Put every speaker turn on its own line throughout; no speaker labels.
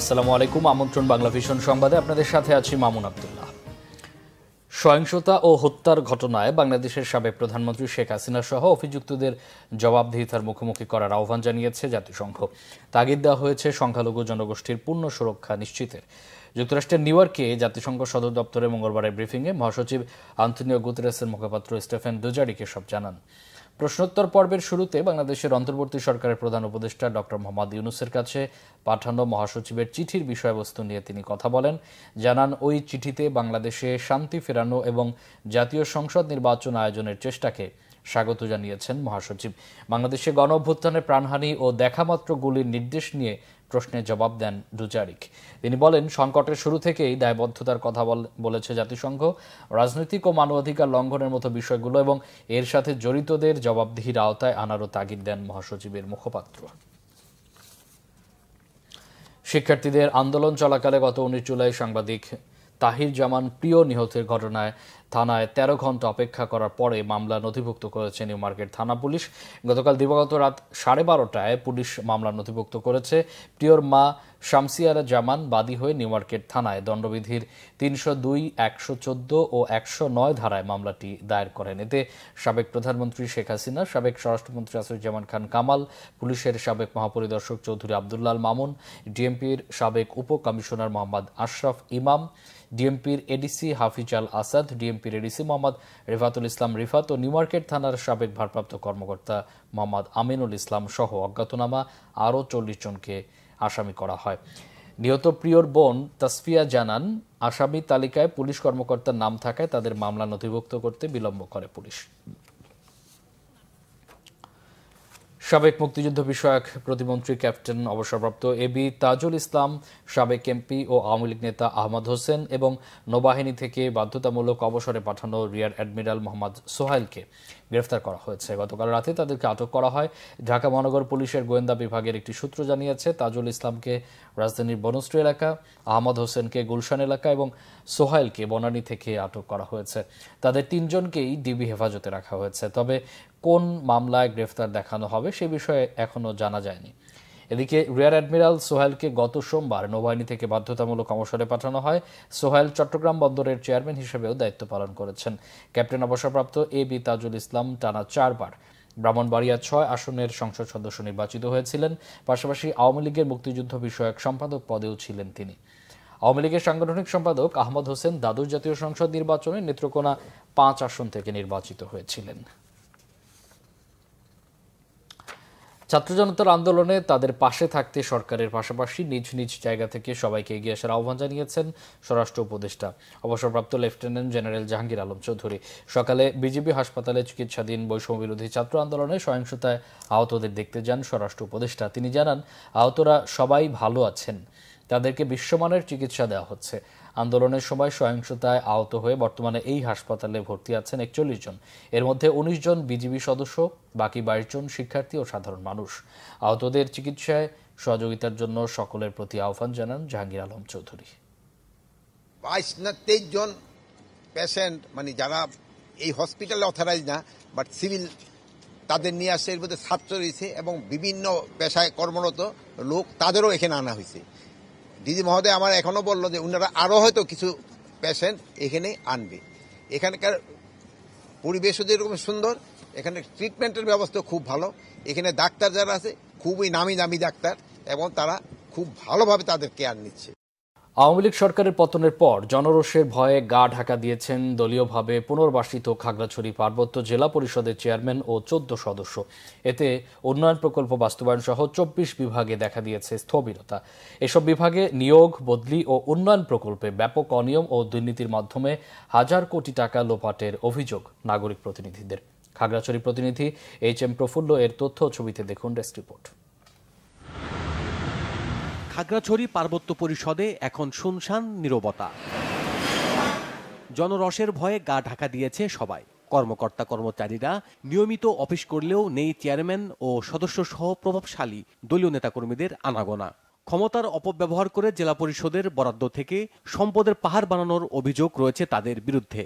আসসালামু আলাইকুম আমন্ত্রণ বাংলা ভীষণ সংবাদে আপনাদের সাথে আছি মামুন আবদুল্লাহ সহিংসতা ও হত্যার ঘটনায় বাংলাদেশের সাবেক প্রধানমন্ত্রী শেখ হাসিনা সহ অভিযুক্তদের জবাবদিহিতার মুখোমুখি করার আহ্বান জানিয়েছে জাতিসংঘ তাগিদ দেওয়া হয়েছে সংখ্যালঘু জনগোষ্ঠীর পূর্ণ সুরক্ষা নিশ্চিতের যুক্তরাষ্ট্রের নিউ ইয়র্কে জাতিসংঘ সদর দপ্তরে মঙ্গলবারের ব্রিফিংয়ে মহাসচিব আন্তনিও গুতরেসের মুখপাত্র স্টেফেন দুজারিকে সব জানান প্রশ্নোত্তর পর্বের শুরুতে বাংলাদেশের অন্তর্বর্তী সরকারের প্রধান উপদেষ্টা ডক্টর মোহাম্মদ ইউনুসের কাছে পাঠানো মহাসচিবের চিঠির বিষয়বস্তু নিয়ে তিনি কথা বলেন জানান ওই চিঠিতে বাংলাদেশে শান্তি ফেরানো এবং জাতীয় সংসদ নির্বাচন আয়োজনের চেষ্টাকে স্বাগত জানিয়েছেন মহাসচিব বাংলাদেশে গণ অভ্যুত্থানে প্রাণহানি ও দেখামাত্র গুলির নির্দেশ নিয়ে প্রশ্নের জবাব দেন ডুজারিক তিনি বলেন সংকটের শুরু থেকেই দায়বদ্ধতার কথা বলেছে জাতিসংঘ রাজনৈতিক ও মানবাধিকার লঙ্ঘনের মতো বিষয়গুলো এবং এর সাথে জড়িতদের জবাবদিহির আওতায় আনারও তাগিদ দেন মহাসচিবের মুখপাত্র শিক্ষার্থীদের আন্দোলন চলাকালে গত উনিশ জুলাই সাংবাদিক তাহির জামান প্রিয় নিহতের ঘটনায় থানায় তেরো ঘন্টা অপেক্ষা করার পরে মামলা নথিভুক্ত করেছে নিউ মার্কেট থানা পুলিশ গতকাল দিবাগত রাত সাড়ে বারোটায় পুলিশ মামলা নথিভুক্ত করেছে প্রিয়র মা শামসিয়ারা জামান বাদী হয়ে নিউ মার্কেট থানায় দণ্ডবিধির তিনশো দুই একশো চোদ্দ ও একশো নয় ধারায় মামলাটি দায়ের করেন এতে সাবেক প্রধানমন্ত্রী শেখ হাসিনা সাবেক স্বরাষ্ট্রমন্ত্রী আসরুজ্জামান খান কামাল পুলিশের সাবেক মহাপরিদর্শক চৌধুরী আবদুল্লাল মামুন ডিএমপির সাবেক উপ কমিশনার মোহাম্মদ আশরাফ ইমাম ডিএমপির এডিসি হাফিজ আল আসাদ ডিএমপি বিএনপির এডিসি মোহাম্মদ রিফাতুল ইসলাম রিফাত ও নিউমার্কেট থানার সাবেক ভারপ্রাপ্ত কর্মকর্তা মোহাম্মদ আমিনুল ইসলাম সহ অজ্ঞাতনামা আরও চল্লিশ জনকে আসামি করা হয় নিহত প্রিয়র বোন তাসফিয়া জানান আসামি তালিকায় পুলিশ কর্মকর্তার নাম থাকায় তাদের মামলা নথিভুক্ত করতে বিলম্ব করে পুলিশ সাবেক মুক্তিযুদ্ধ বিষয়ক প্রতিমন্ত্রী ক্যাপ্টেন অবসরপ্রাপ্ত এ বি তাজুল ইসলাম সাবেক এমপি ও আওয়ামী লীগ নেতা আহমদ হোসেন এবং নৌবাহিনী থেকে বাধ্যতামূলক অবসরে পাঠানো রিয়ার অ্যাডমিরাল মোহাম্মদ সোহাইলকে গ্রেফতার করা হয়েছে গতকাল রাতে তাদেরকে আটক করা হয় ঢাকা মহানগর পুলিশের গোয়েন্দা বিভাগের একটি সূত্র জানিয়েছে তাজুল ইসলামকে রাজধানীর বনশ্রী এলাকা আহমদ হোসেনকে গুলশান এলাকা এবং সোহাইলকে বনানী থেকে আটক করা হয়েছে তাদের তিনজনকেই ডিবি হেফাজতে রাখা হয়েছে তবে কোন মামলায় গ্রেফতার দেখানো হবে সে বিষয়ে এখনও জানা যায়নি এদিকে রিয়ার অ্যাডমিরাল সোহেলকে গত সোমবার নৌবাহিনী থেকে বাধ্যতামূলক অবসরে পাঠানো হয় সোহেল চট্টগ্রাম বন্দরের চেয়ারম্যান হিসেবেও দায়িত্ব পালন করেছেন ক্যাপ্টেন অবসরপ্রাপ্ত এ বি তাজুল ইসলাম টানা চারবার ব্রাহ্মণবাড়িয়া ছয় আসনের সংসদ সদস্য নির্বাচিত হয়েছিলেন পাশাপাশি আওয়ামী লীগের মুক্তিযুদ্ধ বিষয়ক সম্পাদক পদেও ছিলেন তিনি আওয়ামী লীগের সাংগঠনিক সম্পাদক আহমদ হোসেন দ্বাদশ জাতীয় সংসদ নির্বাচনে নেত্রকোনা পাঁচ আসন থেকে নির্বাচিত হয়েছিলেন ছাত্র জনতার আন্দোলনে তাদের পাশে থাকতে সরকারের পাশাপাশি নিজ নিজ জায়গা থেকে সবাইকে এগিয়ে আসার আহ্বান জানিয়েছেন স্বরাষ্ট্র উপদেষ্টা অবসরপ্রাপ্ত লেফটেন্যান্ট জেনারেল জাহাঙ্গীর আলম চৌধুরী সকালে বিজেপি হাসপাতালে চিকিৎসাধীন বৈষম্য বিরোধী ছাত্র আন্দোলনে সহিংসতায় আহতদের দেখতে যান স্বরাষ্ট্র উপদেষ্টা তিনি জানান আহতরা সবাই ভালো আছেন তাদেরকে বিশ্বমানের চিকিৎসা দেওয়া হচ্ছে আন্দোলনের সময় সহিংসতায় আহত হয়ে বর্তমানে এই হাসপাতালে ভর্তি আছেন একচল্লিশ জন এর মধ্যে উনিশ জন বিজিবি সদস্য বাকি বাইশ জন শিক্ষার্থী ও সাধারণ মানুষ আহতদের চিকিৎসায় সহযোগিতার জন্য সকলের প্রতি আহ্বান জানান জাহাঙ্গীর আলম চৌধুরী
বাইশ না তেইশ জন পেশেন্ট মানে যারা এই হসপিটালে অথরাইজ না বাট সিভিল তাদের নিয়ে আসছে এর মধ্যে ছাত্র রয়েছে এবং বিভিন্ন পেশায় কর্মরত লোক তাদেরও এখানে আনা হয়েছে ডিজি মহোদয় আমার এখনও বললো যে উনারা আরও হয়তো কিছু পেশেন্ট এখানে আনবে এখানকার পরিবেশও যেরকম সুন্দর এখানে ট্রিটমেন্টের ব্যবস্থা খুব ভালো এখানে ডাক্তার যারা আছে খুবই নামি দামি ডাক্তার এবং তারা খুব ভালোভাবে তাদের কেয়ার নিচ্ছে
আওয়ামী লীগ সরকারের পতনের পর জনরোষের ভয়ে গা ঢাকা দিয়েছেন দলীয়ভাবে পুনর্বাসিত খাগড়াছড়ি পার্বত্য জেলা পরিষদের চেয়ারম্যান ও চোদ্দ সদস্য এতে উন্নয়ন প্রকল্প বাস্তবায়ন সহ চব্বিশ বিভাগে দেখা দিয়েছে স্থবিরতা এসব বিভাগে নিয়োগ বদলি ও উন্নয়ন প্রকল্পে ব্যাপক অনিয়ম ও দুর্নীতির মাধ্যমে হাজার কোটি টাকা লোপাটের অভিযোগ নাগরিক প্রতিনিধিদের খাগড়াছড়ি প্রতিনিধি এইচ এম প্রফুল্ল এর তথ্য ছবিতে দেখুন ডেস্ক রিপোর্ট খাগড়াছড়ি
পার্বত্য পরিষদে এখন শুনশান নিরবতা জনরসের ভয়ে গা ঢাকা দিয়েছে সবাই কর্মকর্তা কর্মচারীরা নিয়মিত অফিস করলেও নেই চেয়ারম্যান ও সদস্য সহ প্রভাবশালী দলীয় নেতাকর্মীদের আনাগোনা ক্ষমতার অপব্যবহার করে জেলা পরিষদের বরাদ্দ থেকে সম্পদের পাহাড় বানানোর অভিযোগ রয়েছে তাদের বিরুদ্ধে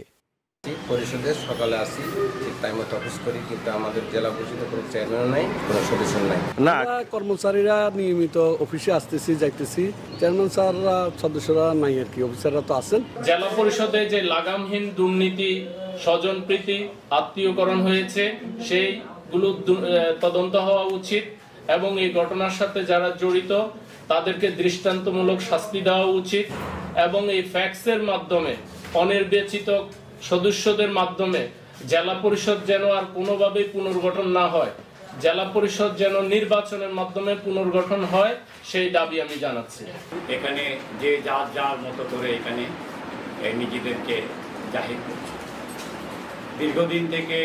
পরিষদে সকালে আসি ঠিক টাইম মতো অফিস করি কিন্তু আমাদের জেলা পরিষদে কোনো চেয়ারম্যানও নাই
কোনো সদস্য নাই
না কর্মচারীরা নিয়মিত অফিসে আসতেছি যাইতেছি চেয়ারম্যান স্যাররা সদস্যরা নাই আর কি অফিসাররা তো আছেন
জেলা পরিষদে যে লাগামহীন দুর্নীতি স্বজনপ্রীতি আত্মীয়করণ হয়েছে সেইগুলো তদন্ত হওয়া উচিত এবং এই ঘটনার সাথে যারা জড়িত তাদেরকে দৃষ্টান্তমূলক শাস্তি দেওয়া উচিত এবং এই ফ্যাক্সের মাধ্যমে অনির্বাচিত সদস্যদের মাধ্যমে জেলা পরিষদ যেন আর কোনোভাবেই পুনর্গঠন না হয় জেলা পরিষদ যেন নির্বাচনের মাধ্যমে পুনর্গঠন হয় সেই দাবি আমি জানাচ্ছি
এখানে যে যার যার মতো করে এখানে নিজেদেরকে জাহির করছে দীর্ঘদিন থেকে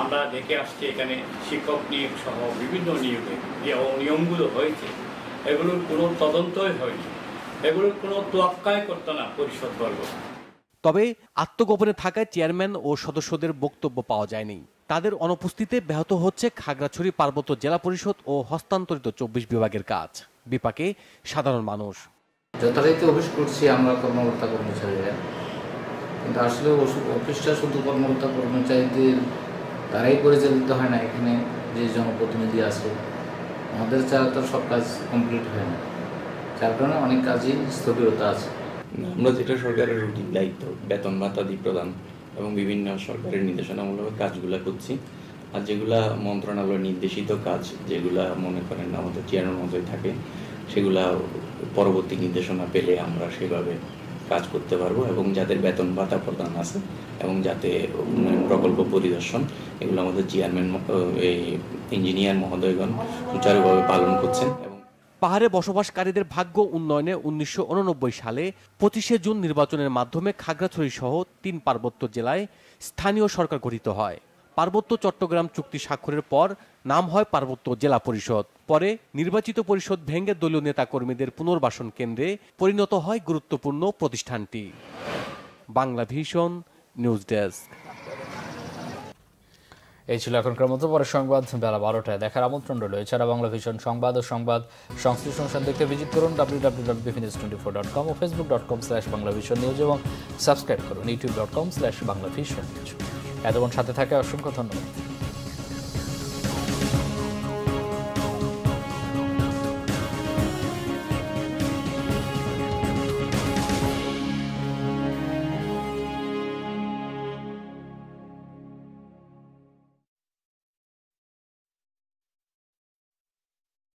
আমরা দেখে আসছি এখানে শিক্ষক নিয়োগ সহ বিভিন্ন নিয়োগে যে অনিয়মগুলো হয়েছে এগুলোর কোনো তদন্তই হয়নি এগুলোর কোনো তোয়াক্কাই করতো না পরিষদবর্গ তবে আত্মগোপনে থাকায় চেয়ারম্যান ও সদস্যদের বক্তব্য পাওয়া যায়নি তাদের অনুপস্থিতিতে ব্যাহত হচ্ছে খাগড়াছড়ি পার্বত্য জেলা পরিষদ ও হস্তান্তরিত চব্বিশ বিভাগের কাজ বিপাকে সাধারণ মানুষ
যথারীতি অফিস করছি আমরা কর্মকর্তা কর্মচারীরা কিন্তু আসলে অফিসটা শুধু কর্মকর্তা কর্মচারীদের তারাই পরিচালিত হয় না এখানে যে জনপ্রতিনিধি আছে আমাদের ছাড়া তো সব কাজ কমপ্লিট হয় না যার কারণে অনেক কাজই স্থবিরতা আছে আমরা যেটা সরকারের রুটিন দায়িত্ব বেতন দি
প্রদান এবং বিভিন্ন সরকারের নির্দেশনামূলক কাজগুলো করছি আর যেগুলা মন্ত্রণালয় নির্দেশিত কাজ যেগুলা মনে করেন আমাদের চেয়ারম্যান মতোই থাকে সেগুলা পরবর্তী নির্দেশনা পেলে আমরা সেভাবে কাজ করতে পারবো এবং যাদের বেতন ভাতা প্রদান আছে এবং যাতে উন্নয়ন প্রকল্প পরিদর্শন এগুলো আমাদের চেয়ারম্যান এই ইঞ্জিনিয়ার মহোদয়গণ সুচারুভাবে পালন করছেন এবং পাহাড়ে বসবাসকারীদের ভাগ্য উন্নয়নে উনিশশো সালে পঁচিশে জুন নির্বাচনের মাধ্যমে খাগড়াছড়ি সহ তিন পার্বত্য জেলায় স্থানীয় সরকার গঠিত হয় পার্বত্য চট্টগ্রাম চুক্তি স্বাক্ষরের পর নাম হয় পার্বত্য জেলা পরিষদ পরে নির্বাচিত পরিষদ ভেঙ্গে দলীয় নেতাকর্মীদের পুনর্বাসন কেন্দ্রে পরিণত হয় গুরুত্বপূর্ণ প্রতিষ্ঠানটি বাংলা ভিশন
নিউজ ডেস্ক এই ছিল এখনকার মতো পরে সংবাদ বেলা বারোটায় দেখার আমন্ত্রণ রইল এছাড়া বাংলা ভীষণ সংবাদ ও সংবাদ সংশ্লিষ্ট অনুষ্ঠান দেখতে ভিজিট করুন W W W news twenty four dot com ও Facebook dot com slash Bangla vision news এবং সাবস্ক্রাইব করুন YouTube dot com slash Bangla vision news এতক্ষণ সাথে থাকে অসংখ্য ধন্যবাদ